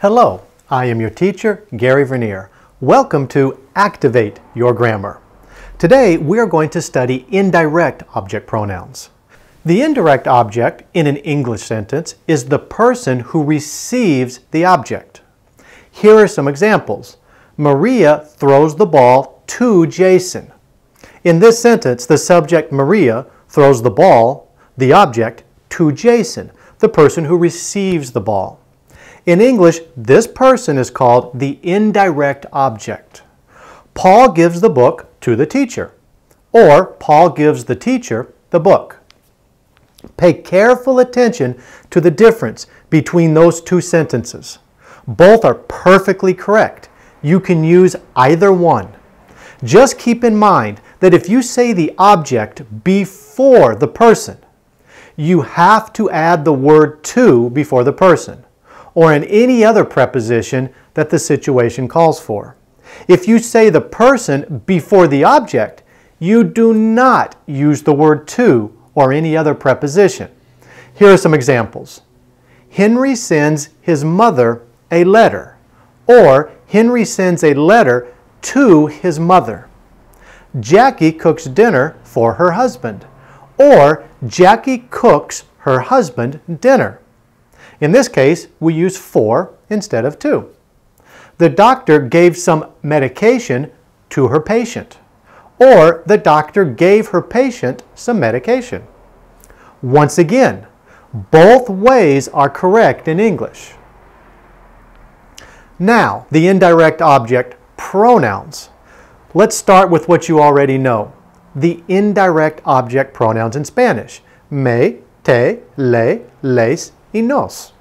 Hello, I am your teacher, Gary Vernier. Welcome to Activate Your Grammar. Today, we are going to study indirect object pronouns. The indirect object in an English sentence is the person who receives the object. Here are some examples. Maria throws the ball to Jason. In this sentence, the subject Maria throws the ball, the object, to Jason, the person who receives the ball. In English, this person is called the indirect object. Paul gives the book to the teacher, or Paul gives the teacher the book. Pay careful attention to the difference between those two sentences. Both are perfectly correct. You can use either one. Just keep in mind that if you say the object before the person, you have to add the word to before the person or in any other preposition that the situation calls for. If you say the person before the object, you do not use the word to or any other preposition. Here are some examples. Henry sends his mother a letter, or Henry sends a letter to his mother. Jackie cooks dinner for her husband, or Jackie cooks her husband dinner. In this case, we use 4 instead of 2. The doctor gave some medication to her patient, or the doctor gave her patient some medication. Once again, both ways are correct in English. Now, the indirect object pronouns. Let's start with what you already know. The indirect object pronouns in Spanish. Me, te, le, les, y nos.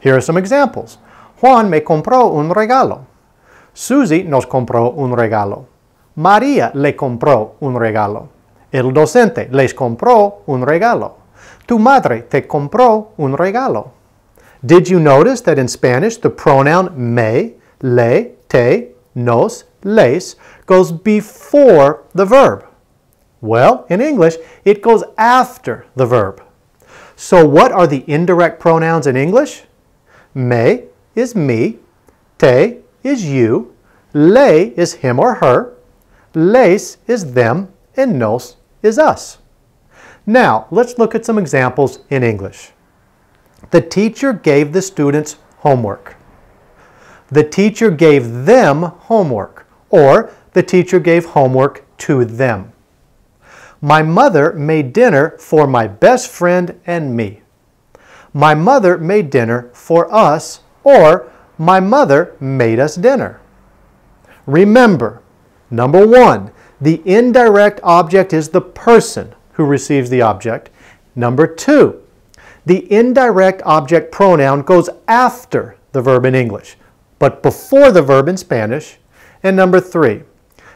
Here are some examples. Juan me compró un regalo. Susie nos compró un regalo. María le compró un regalo. El docente les compró un regalo. Tu madre te compró un regalo. Did you notice that in Spanish the pronoun me, le, te, nos, les goes before the verb? Well, in English, it goes after the verb. So what are the indirect pronouns in English? Me is me, te is you, le is him or her, les is them, and nos is us. Now, let's look at some examples in English. The teacher gave the students homework. The teacher gave them homework, or the teacher gave homework to them. My mother made dinner for my best friend and me. My mother made dinner for us, or my mother made us dinner. Remember, number one, the indirect object is the person who receives the object. Number two, the indirect object pronoun goes after the verb in English, but before the verb in Spanish. And number three,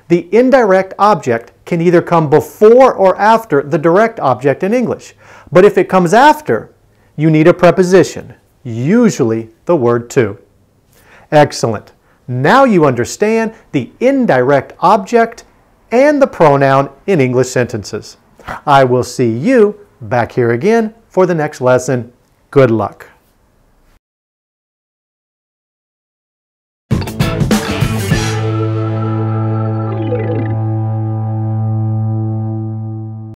the indirect object can either come before or after the direct object in English. But if it comes after, you need a preposition, usually the word to. Excellent. Now you understand the indirect object and the pronoun in English sentences. I will see you back here again for the next lesson. Good luck.